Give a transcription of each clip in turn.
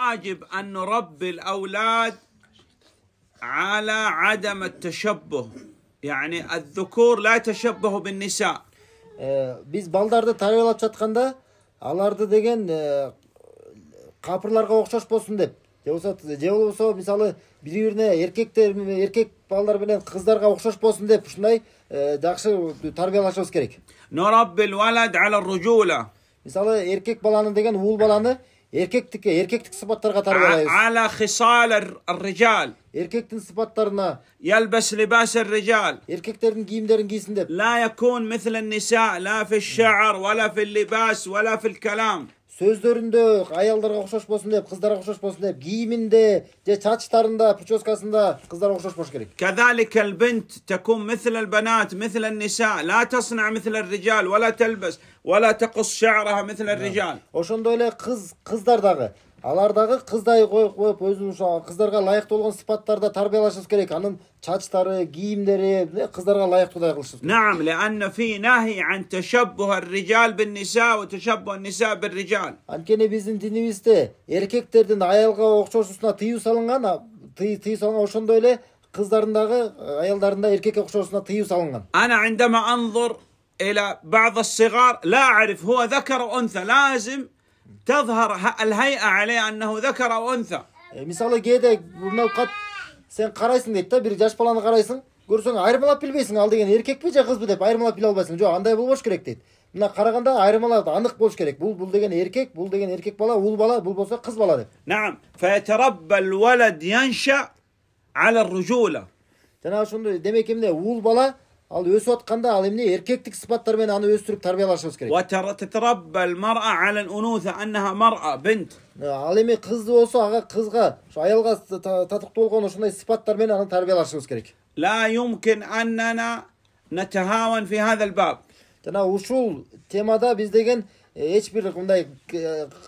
واجب أن نربي الأولاد على عدم التشبه يعني الذكور لا يتشبه بالنساء biz балдарды тарбиялап жатканда аларды деген капырларга окшош болсун деп же болбосо же болбосо мисалы бири бирине эркектер эркек балдар менен кыздарга окшош болсун деп ушундай жакшы тарбиялашыбыз керек нураббил валад аля ружула мисалы эркек баланы деген уул баланы erkeklik erkeklik sifatlarga tarbiyalaymiz على خصال الرجال erkektin sifatlarına يلبس لباس الرجال erkeklerin giyimlerini giysin deb لا يكون مثل النساء لا في الشعر ولا في اللباس ولا في الكلام сөздөрүндө аялдарга окшош болсун деп кыздарга окшош болсун деп кийиминде же чачтарында прическасында кыздарга окшош болуш керек كذلك البنت تكون مثل البنات مثل النساء لا تصنع مثل الرجال ولا تلبس ولا تقص شعرها مثل الرجال ошондой эле кыз кыздар дагы алардагы кыздай коюп коюп өзүн ошо кыздарга лайыктуу болгон сыпаттарда тарбиялашыбыз керек анын чачтары кийимдери кыздарга лайыктуудай кылышыбыз керек نعم لأن في نهي عن تشبه الرجال بالنساء وتشبه النساء بالرجال анткени биздин динибизде эркектердин аялга окшошуусуна тыюу салынган тыюу салынган ошондой эле кыздардын дагы аялдардын да эркекке окшошуусуна тыюу салынган ана عندما أنظر إلى بعض الصغار لا أعرف هو ذكر أو أنثى لازم تظهر الهيئة عليه أنه ذكر أو أنثى э, мысалы кейде сен қарайсың дейді да бір жас баланы қарайсың көрсең айырмалап білмейсің ал деген еркек пе же қыз деп айырмалап біле алмайсың жоқ андай болбош керек дейді мына қарағанда айырмалар анық болуш керек бұл бұл деген еркек бұл деген еркек бала ұл бала бұл болса қыз бала деп نعم فيتربى الولد ينشأ على الرجولة ошондой демек эмне уул бала ал өсіп жатқанда ал эмне эркектик сыпаттармен аны өстүрүп тарбиялашыбыз керек ә, ал эми кыз болсо ага кызга ушу аялга татыктуу болгон ушундай сыпаттар менен аны тарбиялашыбыз керек жана ушул темада биз деген эч бир мындай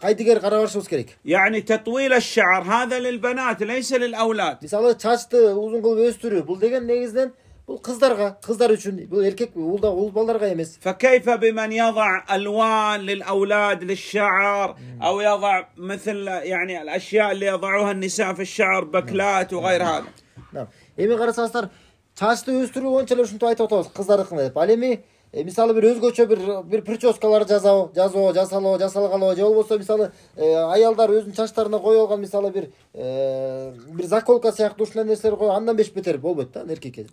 кайдыгер карабашыбыз керек يعني تطويل الشعر هذا للبنات ليس للأولاد мисалы чачты узун кылып өстүрүү бул деген негизинен бұл қыздарға қыздар үшін бұл еркек ол да ол балаларға емес فكيف بمن يضع الوان للاولاد للشعر او يضع مثل يعني الاشياء اللي يضعوها النساء في الشعر بكلات وغير هذا نعم эми карасаңыздар чачты өстүрүү боюнча эле ушинтип айтып атабыз кыздар кандай деп ал эми э, мисалы бир өзгөчө бир бир прическалар жасоо жасоо жасалоо жасалгалоо же болбосо мисалы э, аялдар өзүнүн чачтарына коюп алган мисалы бир э, бир заколка сыяктуу ушундай нерселер коюп андан беш бетер болбойт да эркекке